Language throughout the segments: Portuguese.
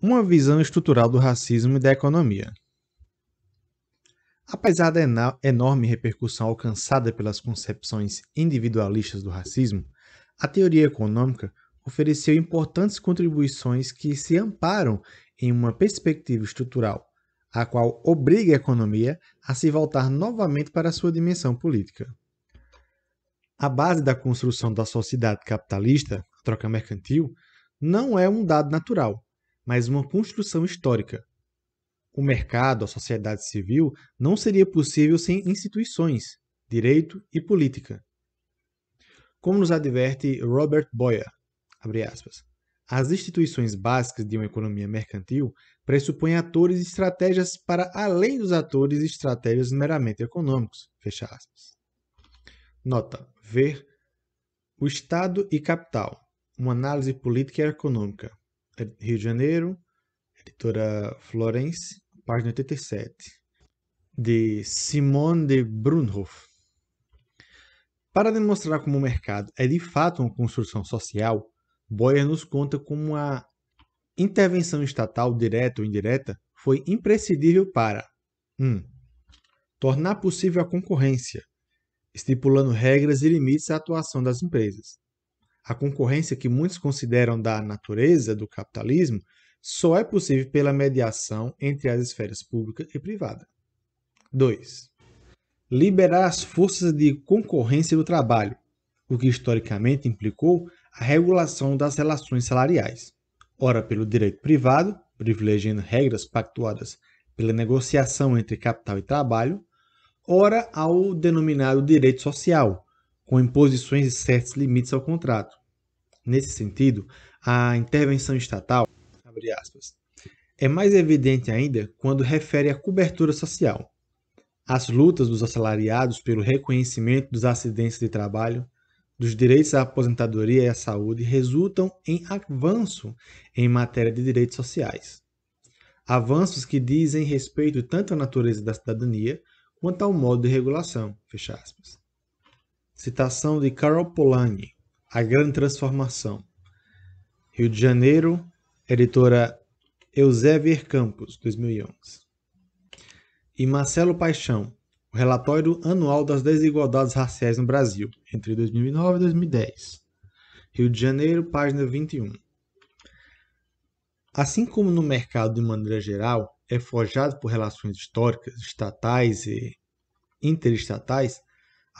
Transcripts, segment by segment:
uma visão estrutural do racismo e da economia. Apesar da enorme repercussão alcançada pelas concepções individualistas do racismo, a teoria econômica ofereceu importantes contribuições que se amparam em uma perspectiva estrutural, a qual obriga a economia a se voltar novamente para sua dimensão política. A base da construção da sociedade capitalista, a troca mercantil, não é um dado natural, mas uma construção histórica. O mercado, a sociedade civil, não seria possível sem instituições, direito e política. Como nos adverte Robert Boyer, aspas, as instituições básicas de uma economia mercantil pressupõem atores e estratégias para além dos atores e estratégias meramente econômicos. Fecha aspas. Nota: ver o Estado e Capital, uma análise política e econômica, Rio de Janeiro, editora Florence, página 87, de Simone de Brunhoff. Para demonstrar como o mercado é de fato uma construção social, Boyer nos conta como a intervenção estatal, direta ou indireta, foi imprescindível para 1. Um, tornar possível a concorrência, estipulando regras e limites à atuação das empresas. A concorrência que muitos consideram da natureza do capitalismo só é possível pela mediação entre as esferas pública e privada. 2. Liberar as forças de concorrência do trabalho, o que historicamente implicou a regulação das relações salariais, ora pelo direito privado, privilegiando regras pactuadas pela negociação entre capital e trabalho, ora ao denominado direito social, com imposições de certos limites ao contrato. Nesse sentido, a intervenção estatal aspas, é mais evidente ainda quando refere à cobertura social. As lutas dos assalariados pelo reconhecimento dos acidentes de trabalho, dos direitos à aposentadoria e à saúde resultam em avanço em matéria de direitos sociais. Avanços que dizem respeito tanto à natureza da cidadania quanto ao modo de regulação. Fecha aspas. Citação de Carol Polanyi, A Grande Transformação. Rio de Janeiro, editora Eusebier Campos, 2011. E Marcelo Paixão, o relatório anual das desigualdades raciais no Brasil, entre 2009 e 2010. Rio de Janeiro, página 21. Assim como no mercado de maneira geral é forjado por relações históricas, estatais e interestatais,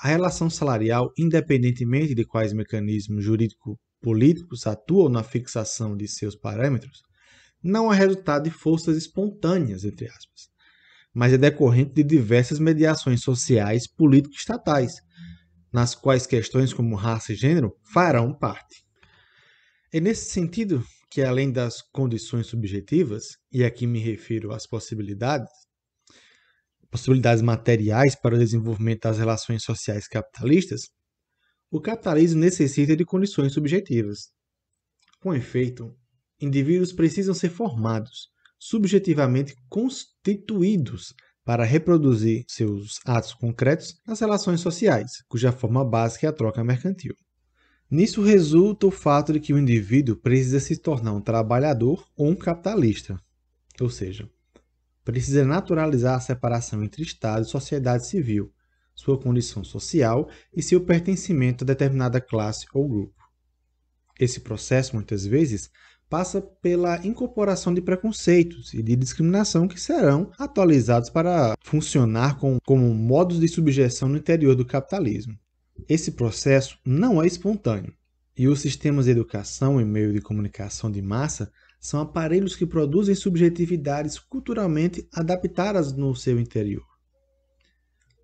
a relação salarial, independentemente de quais mecanismos jurídico-políticos atuam na fixação de seus parâmetros, não é resultado de forças espontâneas, entre aspas, mas é decorrente de diversas mediações sociais, político-estatais, nas quais questões como raça e gênero farão parte. É nesse sentido que, além das condições subjetivas, e aqui me refiro às possibilidades, possibilidades materiais para o desenvolvimento das relações sociais capitalistas, o capitalismo necessita de condições subjetivas. Com efeito, indivíduos precisam ser formados, subjetivamente constituídos para reproduzir seus atos concretos nas relações sociais, cuja forma básica é a troca mercantil. Nisso resulta o fato de que o indivíduo precisa se tornar um trabalhador ou um capitalista, ou seja, precisa naturalizar a separação entre Estado e sociedade civil, sua condição social e seu pertencimento a determinada classe ou grupo. Esse processo, muitas vezes, passa pela incorporação de preconceitos e de discriminação que serão atualizados para funcionar como, como modos de subjeção no interior do capitalismo. Esse processo não é espontâneo, e os sistemas de educação e meio de comunicação de massa são aparelhos que produzem subjetividades culturalmente adaptadas no seu interior.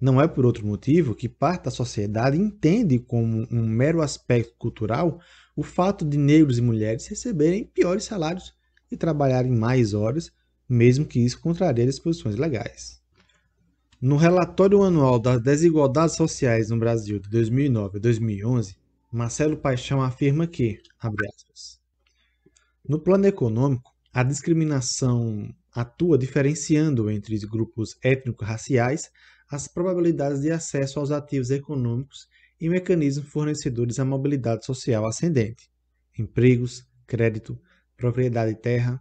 Não é por outro motivo que parte da sociedade entende como um mero aspecto cultural o fato de negros e mulheres receberem piores salários e trabalharem mais horas, mesmo que isso contraria disposições legais. No relatório anual das desigualdades sociais no Brasil de 2009 a 2011, Marcelo Paixão afirma que, abre aspas, no plano econômico, a discriminação atua diferenciando entre grupos étnico-raciais as probabilidades de acesso aos ativos econômicos e mecanismos fornecedores à mobilidade social ascendente, empregos, crédito, propriedade de terra,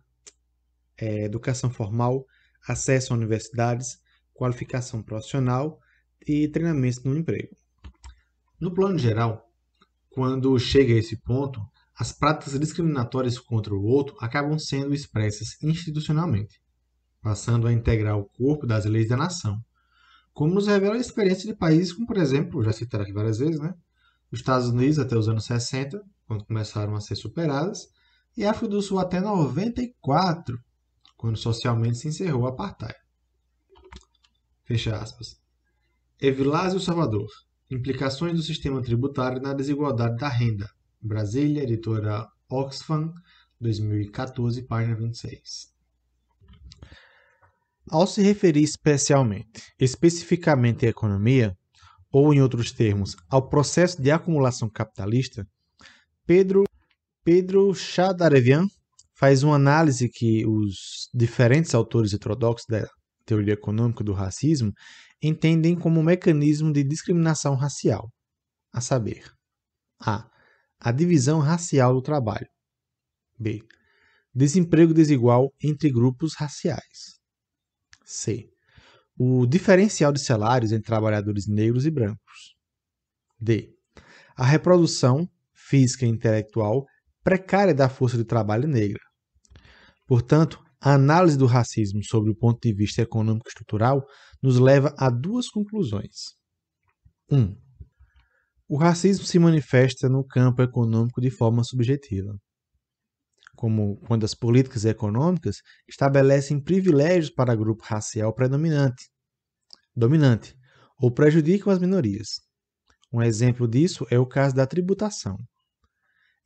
é, educação formal, acesso a universidades, qualificação profissional e treinamentos no emprego. No plano geral, quando chega a esse ponto, as práticas discriminatórias contra o outro acabam sendo expressas institucionalmente, passando a integrar o corpo das leis da nação, como nos revela a experiência de países como, por exemplo, já citaram aqui várias vezes, né? os Estados Unidos até os anos 60, quando começaram a ser superadas, e a África do Sul até 94, quando socialmente se encerrou o apartheid. Fecha aspas. Evilásio Salvador. Implicações do sistema tributário na desigualdade da renda. Brasília, editora Oxfam, 2014, página 26. Ao se referir especialmente, especificamente à economia, ou em outros termos, ao processo de acumulação capitalista, Pedro, Pedro Chadarevian faz uma análise que os diferentes autores heterodoxos da teoria econômica do racismo entendem como um mecanismo de discriminação racial, a saber, a a divisão racial do trabalho. B. Desemprego desigual entre grupos raciais. C. O diferencial de salários entre trabalhadores negros e brancos. D. A reprodução física e intelectual precária da força de trabalho negra. Portanto, a análise do racismo sobre o ponto de vista econômico estrutural nos leva a duas conclusões. 1. Um, o racismo se manifesta no campo econômico de forma subjetiva, como quando as políticas econômicas estabelecem privilégios para grupo racial predominante, dominante, ou prejudicam as minorias. Um exemplo disso é o caso da tributação.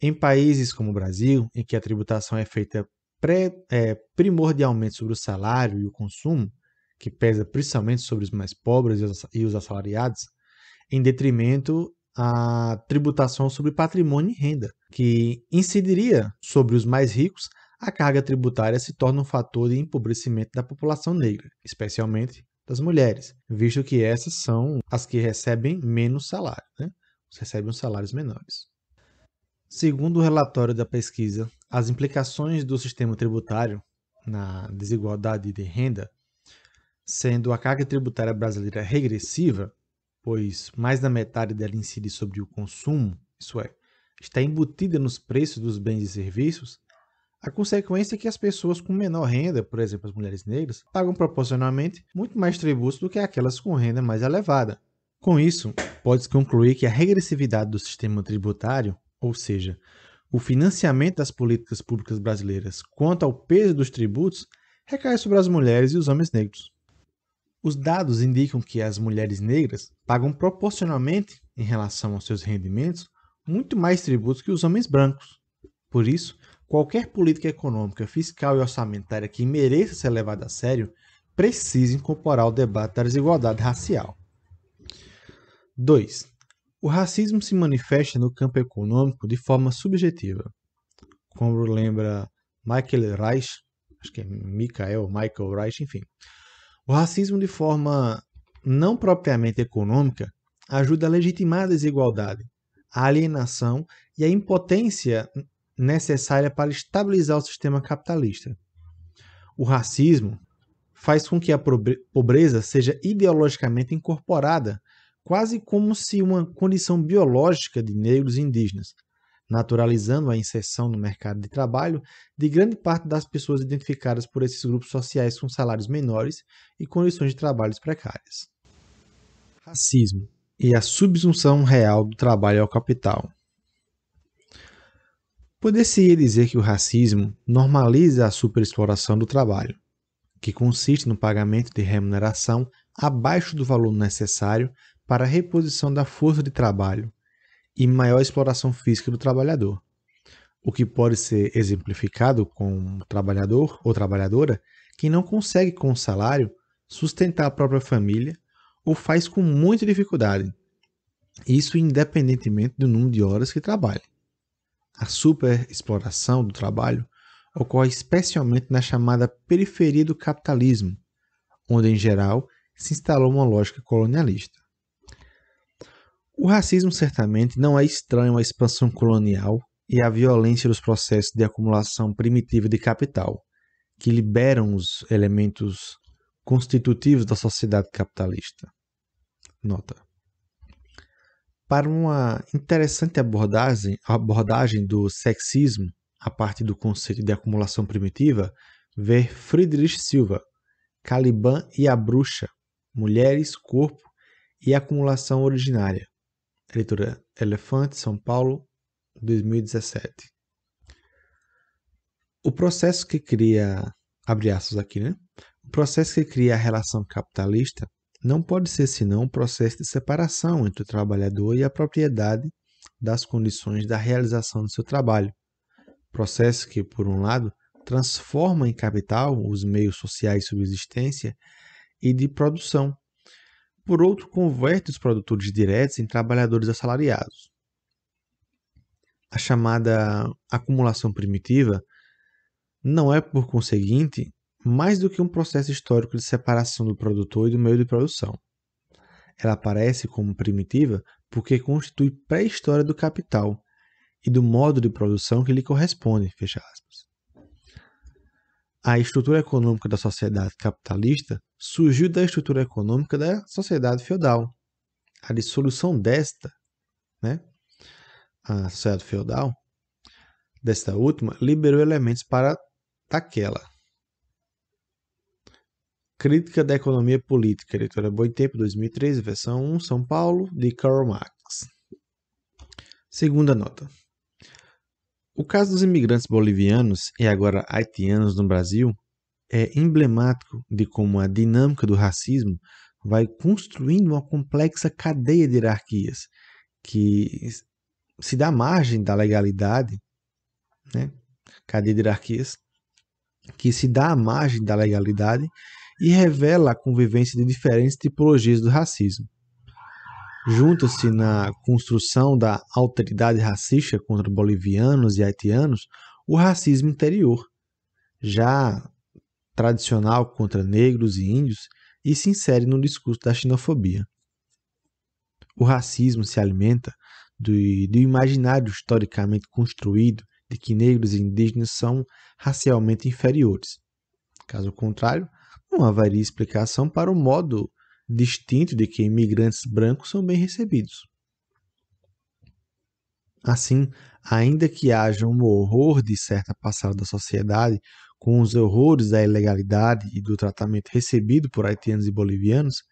Em países como o Brasil, em que a tributação é feita pré, é, primordialmente sobre o salário e o consumo, que pesa principalmente sobre os mais pobres e os assalariados, em detrimento a tributação sobre patrimônio e renda, que incidiria sobre os mais ricos, a carga tributária se torna um fator de empobrecimento da população negra, especialmente das mulheres, visto que essas são as que recebem menos salário, né? recebem salários menores. Segundo o relatório da pesquisa, as implicações do sistema tributário na desigualdade de renda, sendo a carga tributária brasileira regressiva, pois mais da metade dela incide sobre o consumo, isso é, está embutida nos preços dos bens e serviços, a consequência é que as pessoas com menor renda, por exemplo, as mulheres negras, pagam proporcionalmente muito mais tributos do que aquelas com renda mais elevada. Com isso, pode-se concluir que a regressividade do sistema tributário, ou seja, o financiamento das políticas públicas brasileiras quanto ao peso dos tributos, recai sobre as mulheres e os homens negros. Os dados indicam que as mulheres negras pagam proporcionalmente, em relação aos seus rendimentos, muito mais tributos que os homens brancos. Por isso, qualquer política econômica, fiscal e orçamentária que mereça ser levada a sério precisa incorporar o debate da desigualdade racial. 2. O racismo se manifesta no campo econômico de forma subjetiva. Como lembra Michael Reich, acho que é Michael, Michael Reich, enfim. O racismo, de forma não propriamente econômica, ajuda a legitimar a desigualdade, a alienação e a impotência necessária para estabilizar o sistema capitalista. O racismo faz com que a pobreza seja ideologicamente incorporada, quase como se uma condição biológica de negros e indígenas, naturalizando a inserção no mercado de trabalho de grande parte das pessoas identificadas por esses grupos sociais com salários menores e condições de trabalho precárias. Racismo e a subsunção real do trabalho ao capital. Poder-se-ia dizer que o racismo normaliza a superexploração do trabalho, que consiste no pagamento de remuneração abaixo do valor necessário para a reposição da força de trabalho, e maior exploração física do trabalhador, o que pode ser exemplificado com um trabalhador ou trabalhadora que não consegue com o salário sustentar a própria família ou faz com muita dificuldade. Isso independentemente do número de horas que trabalha. A superexploração do trabalho ocorre especialmente na chamada periferia do capitalismo, onde em geral se instalou uma lógica colonialista. O racismo certamente não é estranho à expansão colonial e à violência dos processos de acumulação primitiva de capital, que liberam os elementos constitutivos da sociedade capitalista. Nota. Para uma interessante abordagem, abordagem do sexismo a partir do conceito de acumulação primitiva, ver Friedrich Silva, Caliban e a Bruxa, Mulheres, Corpo e Acumulação Originária, escritura Elefante, São Paulo, 2017. O processo que cria, abre aspas aqui, né? O processo que cria a relação capitalista não pode ser senão um processo de separação entre o trabalhador e a propriedade das condições da realização do seu trabalho. Processo que, por um lado, transforma em capital os meios sociais de subsistência e de produção, por outro, converte os produtores diretos em trabalhadores assalariados. A chamada acumulação primitiva não é, por conseguinte, mais do que um processo histórico de separação do produtor e do meio de produção. Ela aparece como primitiva porque constitui pré-história do capital e do modo de produção que lhe corresponde, fecha aspas. A estrutura econômica da sociedade capitalista surgiu da estrutura econômica da sociedade feudal. A dissolução desta, né, a sociedade feudal, desta última, liberou elementos para daquela. Crítica da Economia Política, editora Boitempo, 2013, versão 1, São Paulo, de Karl Marx. Segunda nota. O caso dos imigrantes bolivianos e agora haitianos no Brasil é emblemático de como a dinâmica do racismo vai construindo uma complexa cadeia de hierarquias que se dá margem da legalidade, né? cadeia de hierarquias que se dá à margem da legalidade e revela a convivência de diferentes tipologias do racismo. Junta-se na construção da alteridade racista contra bolivianos e haitianos o racismo interior, já tradicional contra negros e índios e se insere no discurso da xenofobia. O racismo se alimenta do, do imaginário historicamente construído de que negros e indígenas são racialmente inferiores. Caso contrário, não haveria explicação para o modo distinto de que imigrantes brancos são bem recebidos. Assim, ainda que haja um horror de certa passada da sociedade com os horrores da ilegalidade e do tratamento recebido por haitianos e bolivianos,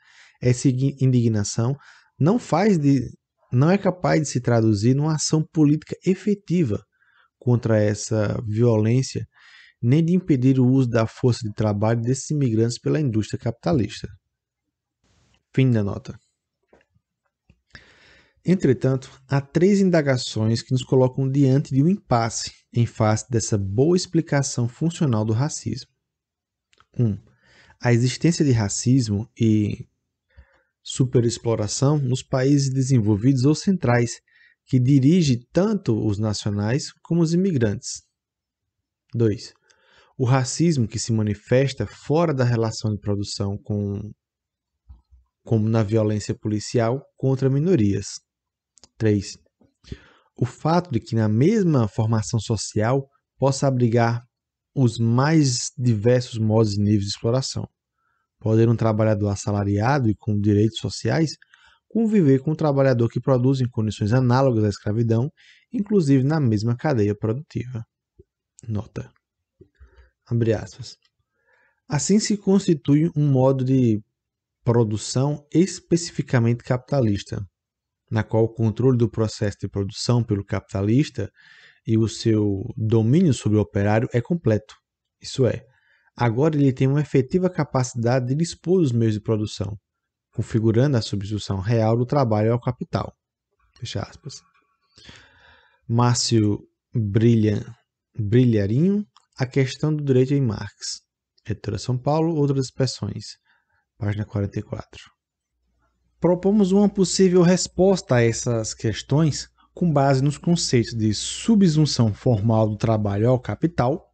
essa indignação não faz de não é capaz de se traduzir numa ação política efetiva contra essa violência, nem de impedir o uso da força de trabalho desses imigrantes pela indústria capitalista. Fim da nota. Entretanto, há três indagações que nos colocam diante de um impasse em face dessa boa explicação funcional do racismo. 1. Um, a existência de racismo e superexploração nos países desenvolvidos ou centrais, que dirige tanto os nacionais como os imigrantes. 2. O racismo que se manifesta fora da relação de produção com como na violência policial contra minorias. 3 o fato de que na mesma formação social possa abrigar os mais diversos modos e níveis de exploração. Poder um trabalhador assalariado e com direitos sociais conviver com um trabalhador que produz em condições análogas à escravidão, inclusive na mesma cadeia produtiva. Nota. Abre aspas. Assim se constitui um modo de produção especificamente capitalista, na qual o controle do processo de produção pelo capitalista e o seu domínio sobre o operário é completo. Isso é, agora ele tem uma efetiva capacidade de dispor dos meios de produção, configurando a substituição real do trabalho ao capital. Fecha aspas. Márcio Brilha, Brilharinho, A Questão do Direito em Marx. Editora São Paulo, Outras Expressões. Página 44 propomos uma possível resposta a essas questões com base nos conceitos de subsunção formal do trabalho ao capital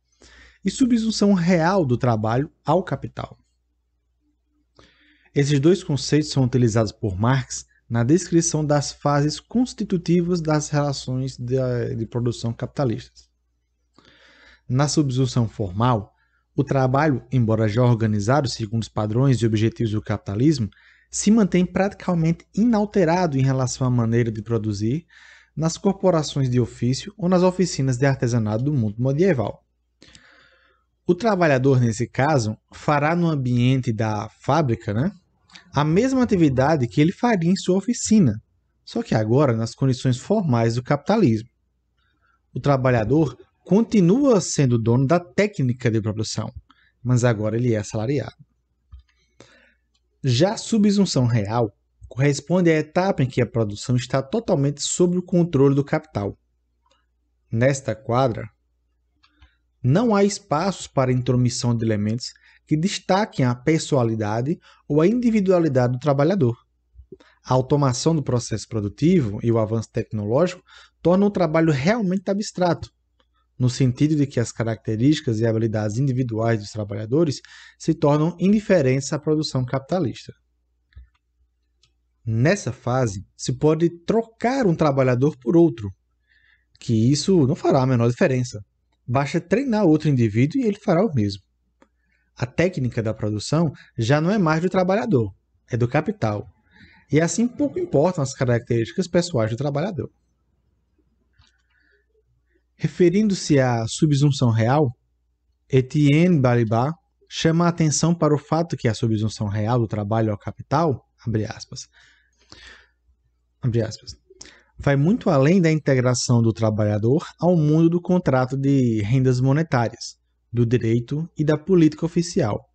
e subsunção real do trabalho ao capital. Esses dois conceitos são utilizados por Marx na descrição das fases constitutivas das relações de, de produção capitalistas. Na subsunção formal, o trabalho, embora já organizado segundo os padrões e objetivos do capitalismo, se mantém praticamente inalterado em relação à maneira de produzir nas corporações de ofício ou nas oficinas de artesanato do mundo medieval. O trabalhador, nesse caso, fará no ambiente da fábrica né, a mesma atividade que ele faria em sua oficina, só que agora nas condições formais do capitalismo. O trabalhador continua sendo dono da técnica de produção, mas agora ele é assalariado. Já a subsunção real corresponde à etapa em que a produção está totalmente sob o controle do capital. Nesta quadra, não há espaços para intromissão de elementos que destaquem a pessoalidade ou a individualidade do trabalhador. A automação do processo produtivo e o avanço tecnológico tornam o trabalho realmente abstrato, no sentido de que as características e habilidades individuais dos trabalhadores se tornam indiferentes à produção capitalista. Nessa fase, se pode trocar um trabalhador por outro, que isso não fará a menor diferença. Basta treinar outro indivíduo e ele fará o mesmo. A técnica da produção já não é mais do trabalhador, é do capital. E assim pouco importam as características pessoais do trabalhador. Referindo-se à subsunção real, Etienne Balibar chama a atenção para o fato que a subsunção real do trabalho ao capital, abre aspas, abre aspas, vai muito além da integração do trabalhador ao mundo do contrato de rendas monetárias, do direito e da política oficial.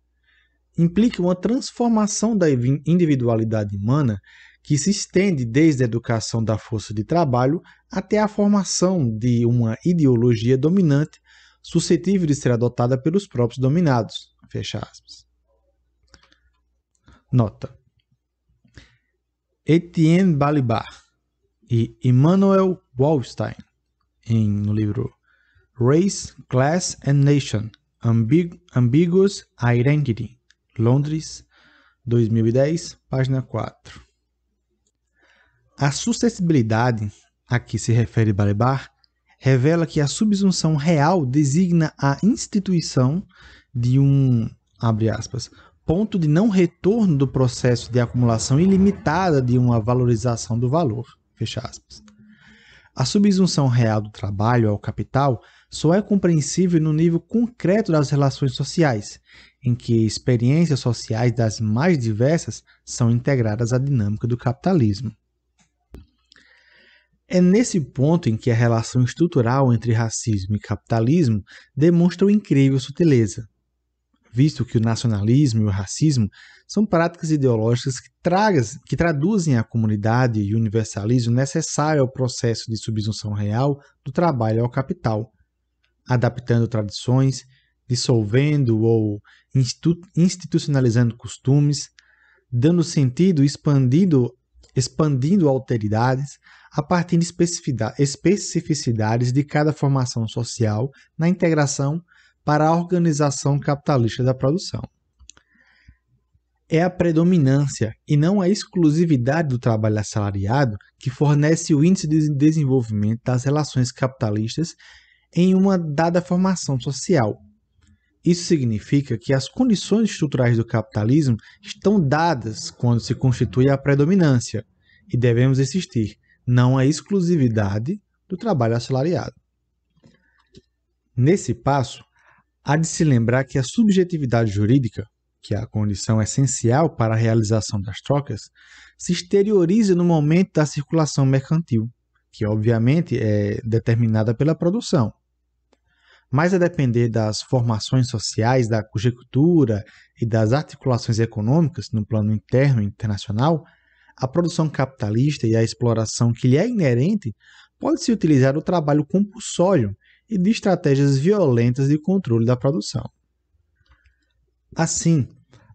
Implica uma transformação da individualidade humana que se estende desde a educação da força de trabalho até a formação de uma ideologia dominante suscetível de ser adotada pelos próprios dominados. Fecha aspas. Nota. Etienne Balibar e Immanuel Wallstein, em, no livro Race, Class and Nation, Ambig Ambiguous Identity, Londres, 2010, página 4. A suscetibilidade a que se refere Balebar revela que a subsunção real designa a instituição de um, abre aspas, ponto de não retorno do processo de acumulação ilimitada de uma valorização do valor, fecha aspas. A subsunção real do trabalho ao capital só é compreensível no nível concreto das relações sociais, em que experiências sociais das mais diversas são integradas à dinâmica do capitalismo. É nesse ponto em que a relação estrutural entre racismo e capitalismo demonstra uma incrível sutileza, visto que o nacionalismo e o racismo são práticas ideológicas que, tragas, que traduzem a comunidade e o universalismo necessário ao processo de subsunção real do trabalho ao capital, adaptando tradições, dissolvendo ou institu institucionalizando costumes, dando sentido expandido expandindo alteridades a partir de especificidades de cada formação social na integração para a organização capitalista da produção. É a predominância e não a exclusividade do trabalho assalariado que fornece o índice de desenvolvimento das relações capitalistas em uma dada formação social, isso significa que as condições estruturais do capitalismo estão dadas quando se constitui a predominância, e devemos insistir, não a exclusividade do trabalho assalariado. Nesse passo, há de se lembrar que a subjetividade jurídica, que é a condição essencial para a realização das trocas, se exterioriza no momento da circulação mercantil, que obviamente é determinada pela produção mas a depender das formações sociais, da conjectura e das articulações econômicas no plano interno e internacional, a produção capitalista e a exploração que lhe é inerente pode-se utilizar o trabalho compulsório e de estratégias violentas de controle da produção. Assim,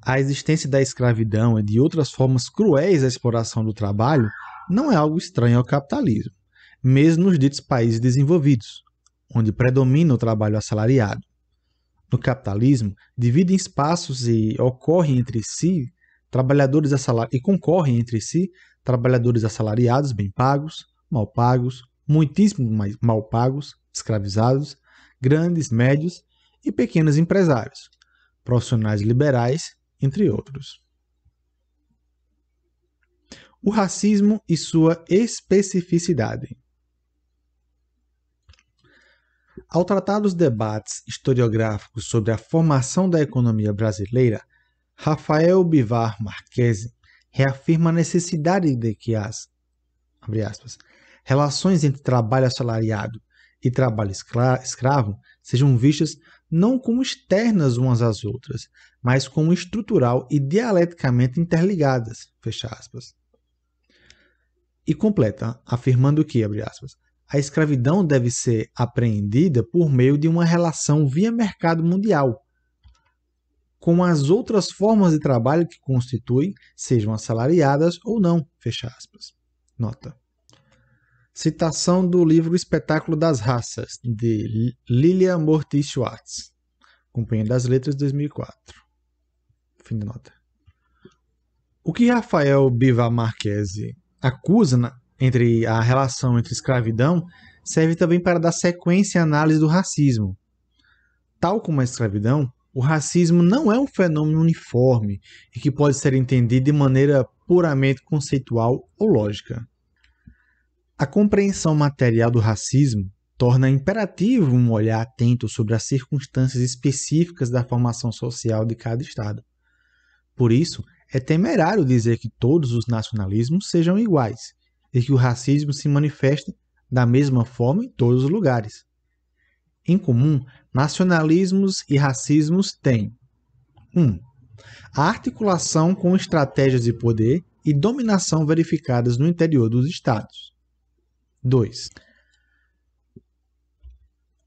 a existência da escravidão e de outras formas cruéis da exploração do trabalho não é algo estranho ao capitalismo, mesmo nos ditos países desenvolvidos, onde predomina o trabalho assalariado. No capitalismo, dividem espaços e ocorrem entre si trabalhadores assalariados e concorrem entre si trabalhadores assalariados bem pagos, mal pagos, muitíssimo mais mal pagos, escravizados, grandes, médios e pequenos empresários, profissionais liberais, entre outros. O racismo e sua especificidade. Ao tratar dos debates historiográficos sobre a formação da economia brasileira, Rafael Bivar Marquese reafirma a necessidade de que as aspas, relações entre trabalho assalariado e trabalho escravo sejam vistas não como externas umas às outras, mas como estrutural e dialeticamente interligadas, fecha aspas. E completa, afirmando que, abre aspas, a escravidão deve ser apreendida por meio de uma relação via mercado mundial, com as outras formas de trabalho que constituem, sejam assalariadas ou não. Fecha aspas. Nota. Citação do livro Espetáculo das Raças, de Lilia Mortis Schwartz, Companhia das Letras, 2004. Fim de nota. O que Rafael Bivar Marquese acusa entre a relação entre escravidão serve também para dar sequência à análise do racismo. Tal como a escravidão, o racismo não é um fenômeno uniforme e que pode ser entendido de maneira puramente conceitual ou lógica. A compreensão material do racismo torna imperativo um olhar atento sobre as circunstâncias específicas da formação social de cada Estado. Por isso, é temerário dizer que todos os nacionalismos sejam iguais e que o racismo se manifesta da mesma forma em todos os lugares. Em comum, nacionalismos e racismos têm 1. Um, a articulação com estratégias de poder e dominação verificadas no interior dos estados. 2.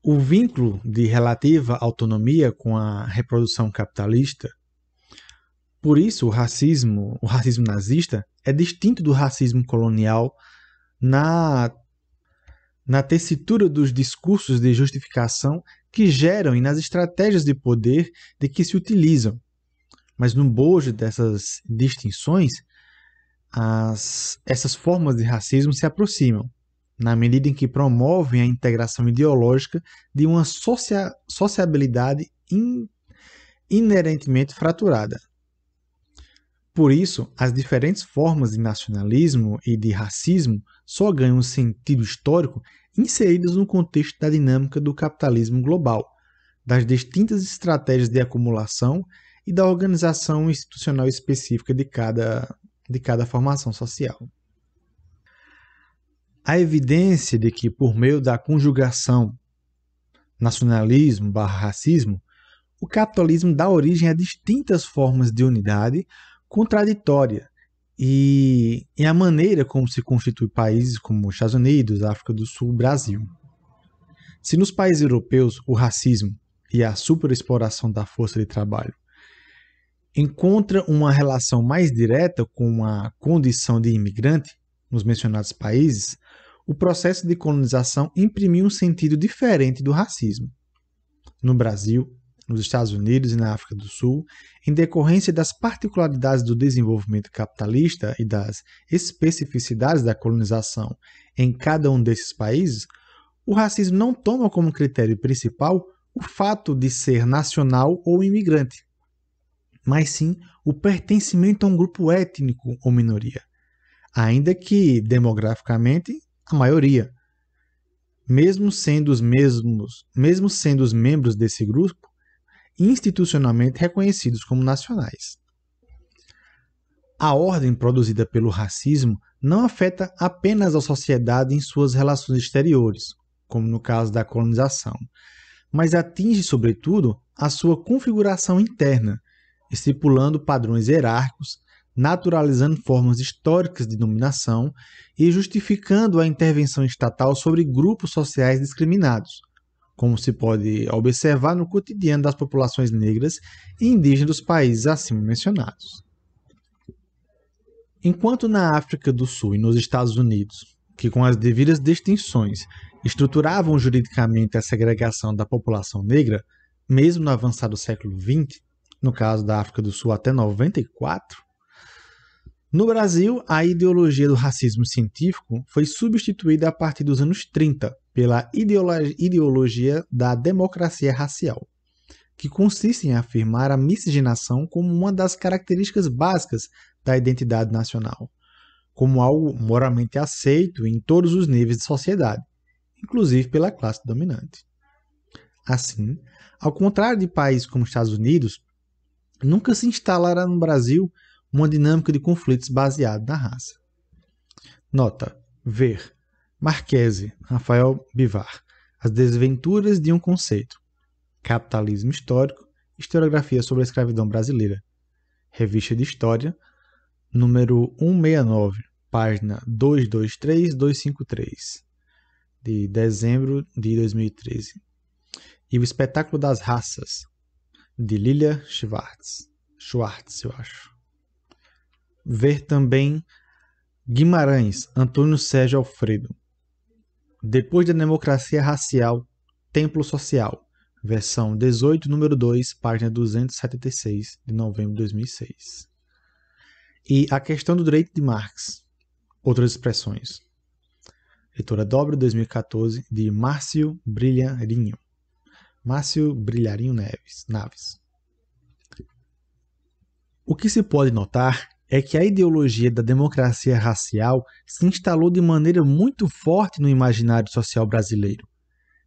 O vínculo de relativa autonomia com a reprodução capitalista por isso, o racismo, o racismo nazista, é distinto do racismo colonial na, na tessitura dos discursos de justificação que geram e nas estratégias de poder de que se utilizam. Mas no bojo dessas distinções, as, essas formas de racismo se aproximam, na medida em que promovem a integração ideológica de uma socia, sociabilidade in, inerentemente fraturada, por isso, as diferentes formas de nacionalismo e de racismo só ganham sentido histórico inseridas no contexto da dinâmica do capitalismo global, das distintas estratégias de acumulação e da organização institucional específica de cada, de cada formação social. A evidência de que, por meio da conjugação nacionalismo barra racismo, o capitalismo dá origem a distintas formas de unidade contraditória. E, e a maneira como se constituem países como Estados Unidos, África do Sul, Brasil. Se nos países europeus o racismo e a superexploração da força de trabalho encontra uma relação mais direta com a condição de imigrante nos mencionados países, o processo de colonização imprimiu um sentido diferente do racismo. No Brasil, nos Estados Unidos e na África do Sul, em decorrência das particularidades do desenvolvimento capitalista e das especificidades da colonização em cada um desses países, o racismo não toma como critério principal o fato de ser nacional ou imigrante, mas sim o pertencimento a um grupo étnico ou minoria, ainda que demograficamente a maioria. Mesmo sendo os mesmos, mesmo sendo os membros desse grupo, institucionalmente reconhecidos como nacionais. A ordem produzida pelo racismo não afeta apenas a sociedade em suas relações exteriores, como no caso da colonização, mas atinge, sobretudo, a sua configuração interna, estipulando padrões hierárquicos, naturalizando formas históricas de dominação e justificando a intervenção estatal sobre grupos sociais discriminados, como se pode observar no cotidiano das populações negras e indígenas dos países acima mencionados. Enquanto na África do Sul e nos Estados Unidos, que com as devidas distinções estruturavam juridicamente a segregação da população negra, mesmo no avançado século XX, no caso da África do Sul até 94, no Brasil, a ideologia do racismo científico foi substituída a partir dos anos 30 pela ideologia da democracia racial, que consiste em afirmar a miscigenação como uma das características básicas da identidade nacional, como algo moralmente aceito em todos os níveis de sociedade, inclusive pela classe dominante. Assim, ao contrário de países como os Estados Unidos, nunca se instalara no Brasil uma dinâmica de conflitos baseada na raça. Nota: ver Marquese, Rafael Bivar, As Desventuras de um Conceito, Capitalismo Histórico, Historiografia sobre a Escravidão Brasileira, Revista de História, número 169, página 223-253, de dezembro de 2013. E O Espetáculo das Raças, de Lilia Schwartz. Schwartz, eu acho. Ver também Guimarães, Antônio Sérgio Alfredo. Depois da democracia racial, Templo Social, versão 18, número 2, página 276, de novembro de 2006. E A Questão do Direito de Marx, Outras Expressões. Editora dobra 2014, de Márcio Brilharinho. Márcio Brilharinho Neves, Naves. O que se pode notar é que a ideologia da democracia racial se instalou de maneira muito forte no imaginário social brasileiro,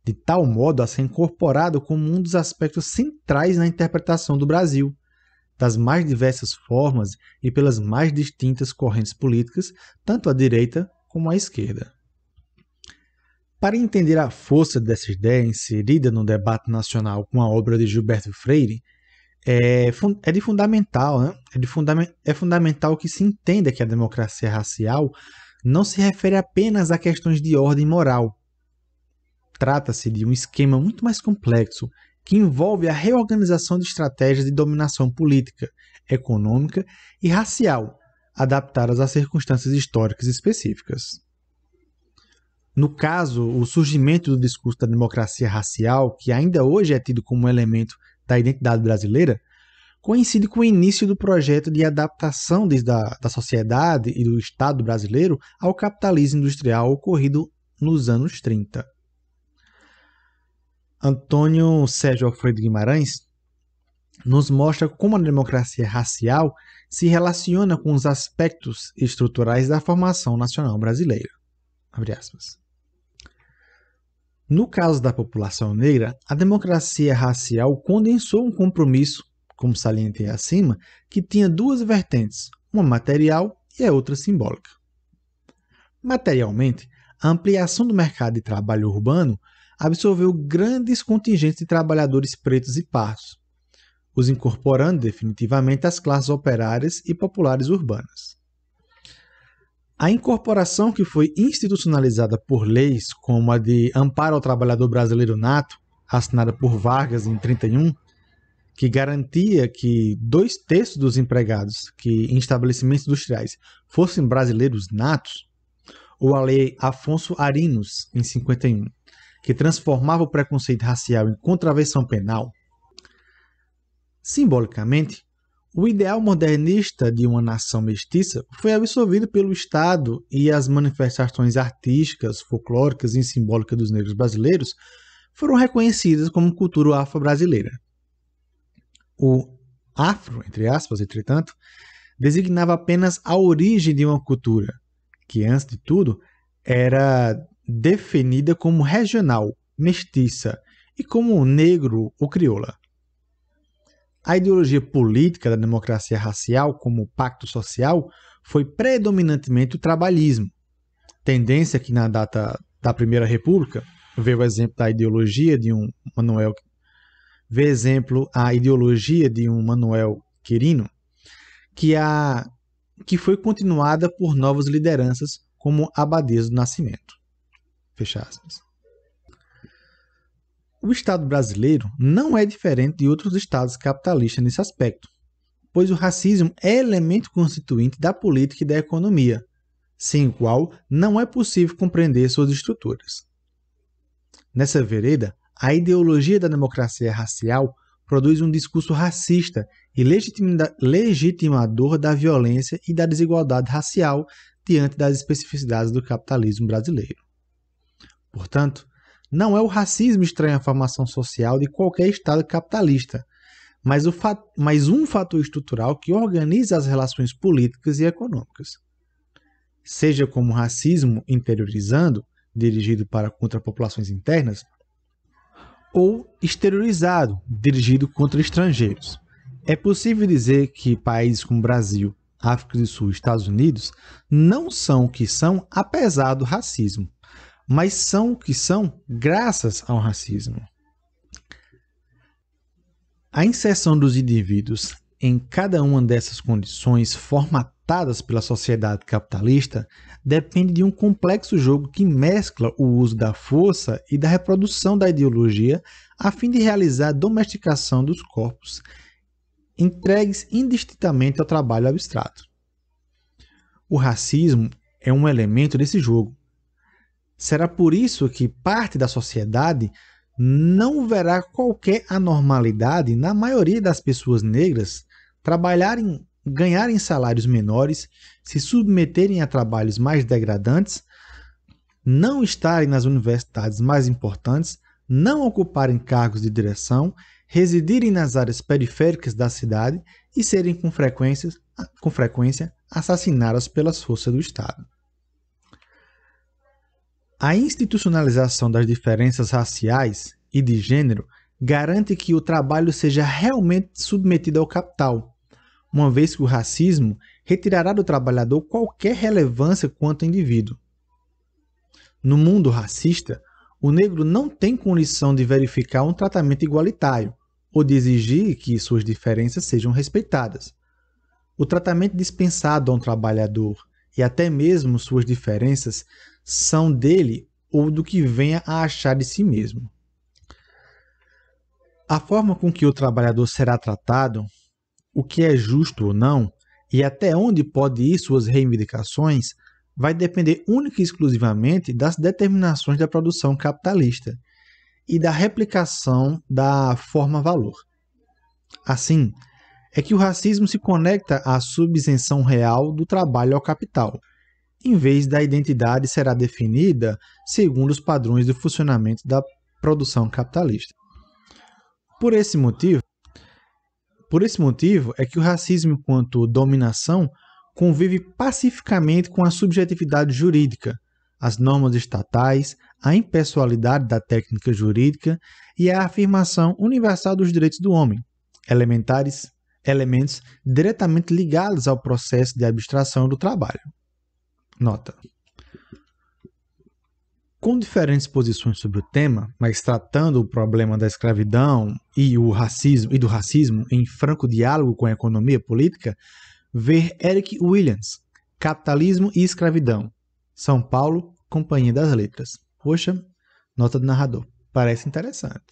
de tal modo a ser incorporado como um dos aspectos centrais na interpretação do Brasil, das mais diversas formas e pelas mais distintas correntes políticas, tanto à direita como à esquerda. Para entender a força dessa ideia inserida no debate nacional com a obra de Gilberto Freire, é, é de fundamental, né? é, de funda é fundamental que se entenda que a democracia racial não se refere apenas a questões de ordem moral. Trata-se de um esquema muito mais complexo que envolve a reorganização de estratégias de dominação política, econômica e racial, adaptadas às circunstâncias históricas específicas. No caso, o surgimento do discurso da democracia racial, que ainda hoje é tido como elemento da identidade brasileira coincide com o início do projeto de adaptação da, da sociedade e do Estado brasileiro ao capitalismo industrial ocorrido nos anos 30. Antônio Sérgio Alfredo Guimarães nos mostra como a democracia racial se relaciona com os aspectos estruturais da formação nacional brasileira. No caso da população negra, a democracia racial condensou um compromisso, como salientei acima, que tinha duas vertentes, uma material e a outra simbólica. Materialmente, a ampliação do mercado de trabalho urbano absorveu grandes contingentes de trabalhadores pretos e pardos, os incorporando definitivamente às classes operárias e populares urbanas. A incorporação que foi institucionalizada por leis como a de Amparo ao Trabalhador Brasileiro Nato, assinada por Vargas em 31, que garantia que dois terços dos empregados que em estabelecimentos industriais fossem brasileiros natos, ou a lei Afonso Arinos em 51, que transformava o preconceito racial em contravenção penal, simbolicamente o ideal modernista de uma nação mestiça foi absorvido pelo Estado e as manifestações artísticas, folclóricas e simbólicas dos negros brasileiros foram reconhecidas como cultura afro-brasileira. O afro, entre aspas, entretanto, designava apenas a origem de uma cultura, que antes de tudo era definida como regional, mestiça e como negro ou crioula. A ideologia política da democracia racial, como pacto social, foi predominantemente o trabalhismo. Tendência que na data da Primeira República, vê o exemplo da ideologia de um Manuel, vê exemplo a ideologia de um Manuel Quirino, que, a, que foi continuada por novas lideranças como Abadesa do Nascimento. Fecha aspas. O Estado brasileiro não é diferente de outros estados capitalistas nesse aspecto, pois o racismo é elemento constituinte da política e da economia, sem o qual não é possível compreender suas estruturas. Nessa vereda, a ideologia da democracia racial produz um discurso racista e legitimador da violência e da desigualdade racial diante das especificidades do capitalismo brasileiro. Portanto, não é o racismo estranha à formação social de qualquer Estado capitalista, mas, mas um fator estrutural que organiza as relações políticas e econômicas. Seja como racismo interiorizando, dirigido para contra populações internas, ou exteriorizado, dirigido contra estrangeiros. É possível dizer que países como Brasil, África do Sul e Estados Unidos não são o que são apesar do racismo, mas são o que são graças ao racismo. A inserção dos indivíduos em cada uma dessas condições formatadas pela sociedade capitalista depende de um complexo jogo que mescla o uso da força e da reprodução da ideologia a fim de realizar a domesticação dos corpos entregues indistintamente ao trabalho abstrato. O racismo é um elemento desse jogo, Será por isso que parte da sociedade não verá qualquer anormalidade na maioria das pessoas negras trabalharem, ganharem salários menores, se submeterem a trabalhos mais degradantes, não estarem nas universidades mais importantes, não ocuparem cargos de direção, residirem nas áreas periféricas da cidade e serem com frequência, com frequência assassinadas pelas forças do Estado. A institucionalização das diferenças raciais e de gênero garante que o trabalho seja realmente submetido ao capital, uma vez que o racismo retirará do trabalhador qualquer relevância quanto indivíduo. No mundo racista, o negro não tem condição de verificar um tratamento igualitário ou de exigir que suas diferenças sejam respeitadas. O tratamento dispensado a um trabalhador e até mesmo suas diferenças são dele ou do que venha a achar de si mesmo. A forma com que o trabalhador será tratado, o que é justo ou não, e até onde pode ir suas reivindicações, vai depender única e exclusivamente das determinações da produção capitalista e da replicação da forma-valor. Assim, é que o racismo se conecta à subisenção real do trabalho ao capital, em vez da identidade será definida segundo os padrões de funcionamento da produção capitalista. Por esse motivo, por esse motivo é que o racismo enquanto dominação convive pacificamente com a subjetividade jurídica, as normas estatais, a impessoalidade da técnica jurídica e a afirmação universal dos direitos do homem, elementares elementos diretamente ligados ao processo de abstração do trabalho. Nota. Com diferentes posições sobre o tema, mas tratando o problema da escravidão e, o racismo, e do racismo em franco diálogo com a economia política, ver Eric Williams, Capitalismo e Escravidão, São Paulo, Companhia das Letras. Poxa, nota do narrador. Parece interessante.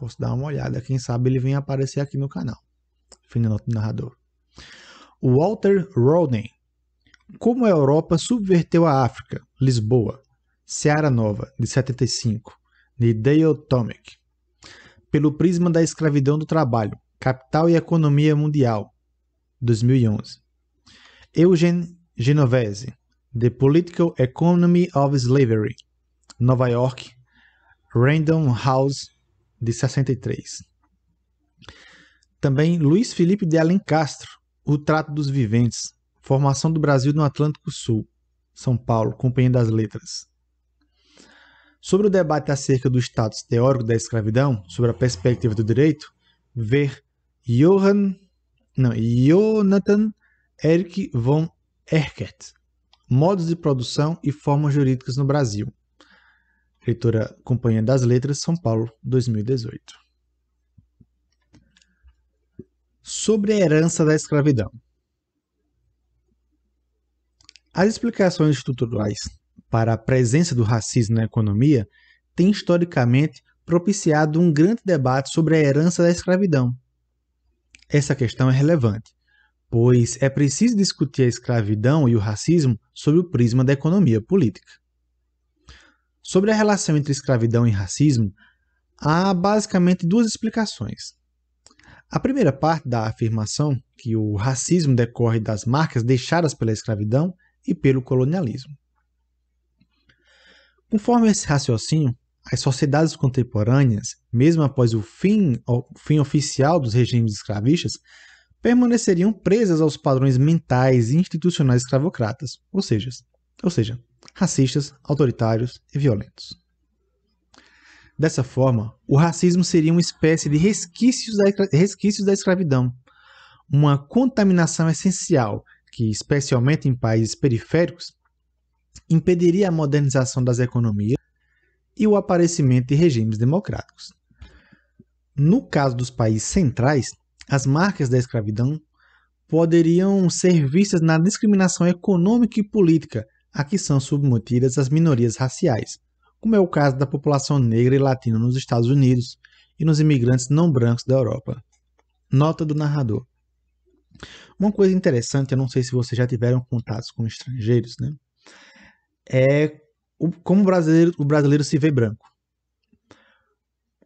Posso dar uma olhada, quem sabe ele vem aparecer aqui no canal. Fim da nota do narrador. Walter Rodney, como a Europa subverteu a África, Lisboa, Seara Nova, de 75, de Dale Tomic. Pelo prisma da escravidão do trabalho, Capital e Economia Mundial, 2011. Eugen Genovese, The Political Economy of Slavery, Nova York, Random House, de 63. Também Luiz Felipe de Alencastro, O Trato dos Viventes, Formação do Brasil no Atlântico Sul, São Paulo, Companhia das Letras. Sobre o debate acerca do status teórico da escravidão, sobre a perspectiva do direito, ver Johann, não, Jonathan Erich von Erkert, Modos de Produção e Formas Jurídicas no Brasil. Leitora Companhia das Letras, São Paulo, 2018. Sobre a herança da escravidão. As explicações estruturais para a presença do racismo na economia têm historicamente propiciado um grande debate sobre a herança da escravidão. Essa questão é relevante, pois é preciso discutir a escravidão e o racismo sob o prisma da economia política. Sobre a relação entre escravidão e racismo, há basicamente duas explicações. A primeira parte da afirmação, que o racismo decorre das marcas deixadas pela escravidão, e pelo colonialismo. Conforme esse raciocínio, as sociedades contemporâneas, mesmo após o fim, o fim oficial dos regimes escravistas, permaneceriam presas aos padrões mentais e institucionais escravocratas, ou seja, ou seja, racistas, autoritários e violentos. Dessa forma, o racismo seria uma espécie de resquícios da, resquícios da escravidão, uma contaminação essencial que, especialmente em países periféricos, impediria a modernização das economias e o aparecimento de regimes democráticos. No caso dos países centrais, as marcas da escravidão poderiam ser vistas na discriminação econômica e política a que são submetidas as minorias raciais, como é o caso da população negra e latina nos Estados Unidos e nos imigrantes não brancos da Europa. Nota do narrador. Uma coisa interessante, eu não sei se vocês já tiveram contatos com estrangeiros, né? É o, como o brasileiro, o brasileiro se vê branco.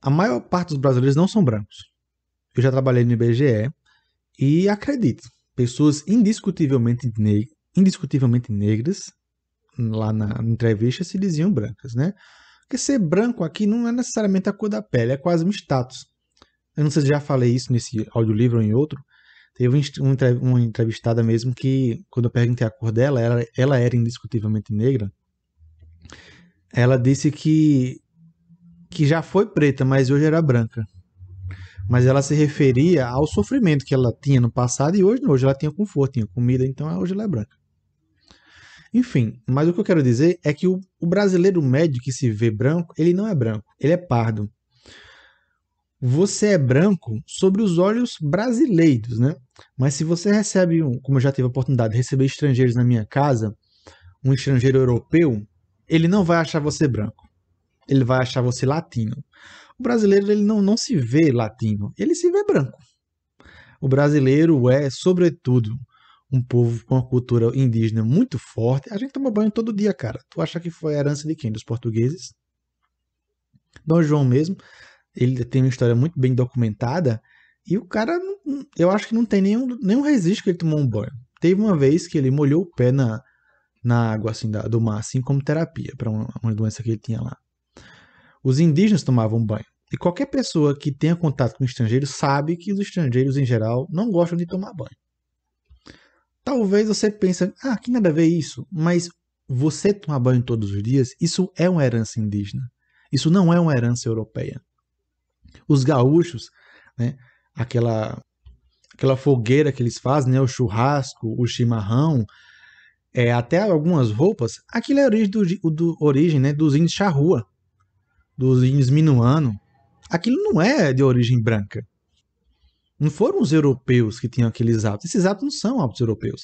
A maior parte dos brasileiros não são brancos. Eu já trabalhei no IBGE e acredito, pessoas indiscutivelmente, indiscutivelmente negras, lá na entrevista, se diziam brancas, né? Porque ser branco aqui não é necessariamente a cor da pele, é quase um status. Eu não sei se já falei isso nesse audiolivro ou em outro, Teve uma entrevistada mesmo que, quando eu perguntei a cor dela, ela, ela era indiscutivelmente negra. Ela disse que, que já foi preta, mas hoje era branca. Mas ela se referia ao sofrimento que ela tinha no passado e hoje não. Hoje ela tinha conforto, tinha comida, então hoje ela é branca. Enfim, mas o que eu quero dizer é que o, o brasileiro médio que se vê branco, ele não é branco, ele é pardo você é branco sobre os olhos brasileiros, né? Mas se você recebe, um, como eu já tive a oportunidade de receber estrangeiros na minha casa, um estrangeiro europeu, ele não vai achar você branco. Ele vai achar você latino. O brasileiro ele não, não se vê latino, ele se vê branco. O brasileiro é, sobretudo, um povo com uma cultura indígena muito forte. A gente toma banho todo dia, cara. Tu acha que foi herança de quem? Dos portugueses? Dom João mesmo ele tem uma história muito bem documentada. E o cara, eu acho que não tem nenhum, nenhum resíduo que ele tomou um banho. Teve uma vez que ele molhou o pé na, na água assim, da, do mar, assim como terapia para uma, uma doença que ele tinha lá. Os indígenas tomavam banho. E qualquer pessoa que tenha contato com estrangeiros sabe que os estrangeiros, em geral, não gostam de tomar banho. Talvez você pense, ah, que nada a ver isso, mas você tomar banho todos os dias, isso é uma herança indígena. Isso não é uma herança europeia. Os gaúchos, né? Aquela aquela fogueira que eles fazem, né? O churrasco, o chimarrão, é, até algumas roupas. Aquilo é origem do, do origem, né? Dos índios charrua, dos índios minuano. Aquilo não é de origem branca. Não foram os europeus que tinham aqueles hábitos. Esses hábitos não são hábitos europeus.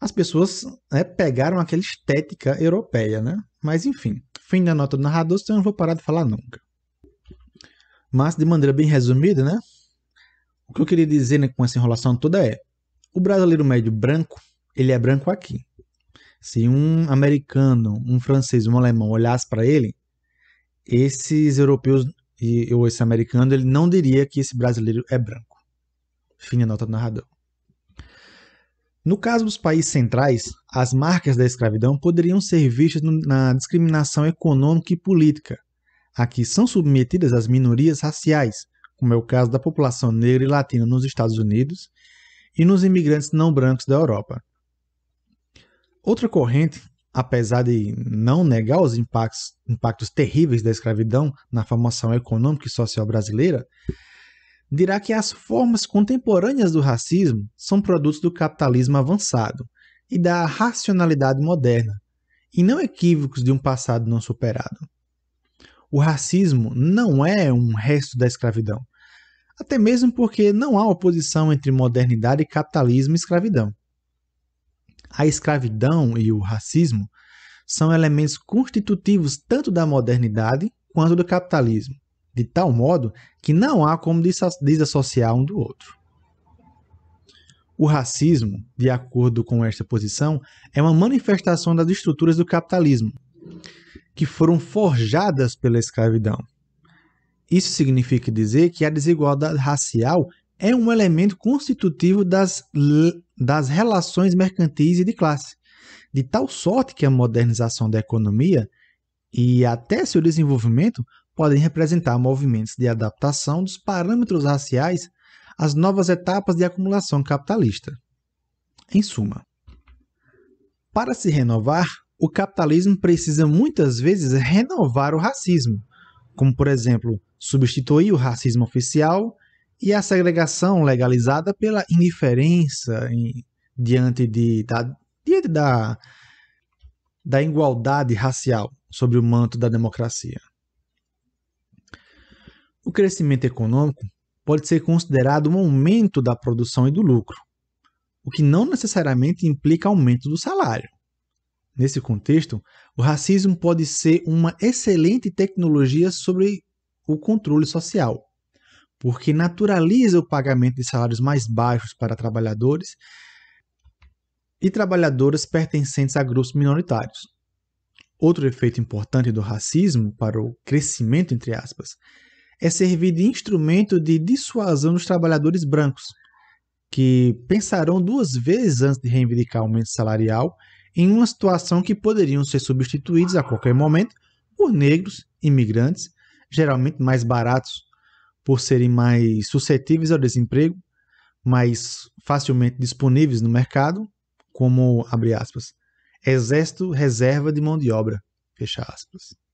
As pessoas né, pegaram aquela estética europeia, né? Mas enfim, fim da nota do narrador, então eu não vou parar de falar nunca. Mas, de maneira bem resumida, né? O que eu queria dizer né, com essa enrolação toda é: o brasileiro médio branco, ele é branco aqui. Se um americano, um francês, um alemão olhasse para ele, esses europeus e ou esse americano, ele não diria que esse brasileiro é branco. Fim a nota do narrador. No caso dos países centrais, as marcas da escravidão poderiam ser vistas na discriminação econômica e política, a que são submetidas as minorias raciais, como é o caso da população negra e latina nos Estados Unidos, e nos imigrantes não brancos da Europa. Outra corrente, apesar de não negar os impactos, impactos terríveis da escravidão na formação econômica e social brasileira, dirá que as formas contemporâneas do racismo são produtos do capitalismo avançado e da racionalidade moderna, e não equívocos de um passado não superado o racismo não é um resto da escravidão. Até mesmo porque não há oposição entre modernidade, capitalismo e escravidão. A escravidão e o racismo são elementos constitutivos tanto da modernidade quanto do capitalismo, de tal modo que não há como desassociar um do outro. O racismo, de acordo com esta posição, é uma manifestação das estruturas do capitalismo, que foram forjadas pela escravidão. Isso significa dizer que a desigualdade racial é um elemento constitutivo das, das relações mercantis e de classe, de tal sorte que a modernização da economia e até seu desenvolvimento podem representar movimentos de adaptação dos parâmetros raciais às novas etapas de acumulação capitalista. Em suma, para se renovar, o capitalismo precisa muitas vezes renovar o racismo, como, por exemplo, substituir o racismo oficial e a segregação legalizada pela indiferença em, diante, de, da, diante da, da igualdade racial sobre o manto da democracia. O crescimento econômico pode ser considerado um aumento da produção e do lucro, o que não necessariamente implica aumento do salário. Nesse contexto, o racismo pode ser uma excelente tecnologia sobre o controle social, porque naturaliza o pagamento de salários mais baixos para trabalhadores e trabalhadoras pertencentes a grupos minoritários. Outro efeito importante do racismo para o crescimento, entre aspas, é servir de instrumento de dissuasão dos trabalhadores brancos, que pensarão duas vezes antes de reivindicar aumento salarial em uma situação que poderiam ser substituídos a qualquer momento por negros, imigrantes, geralmente mais baratos por serem mais suscetíveis ao desemprego, mais facilmente disponíveis no mercado, como, abre aspas, exército reserva de mão de obra, fecha aspas.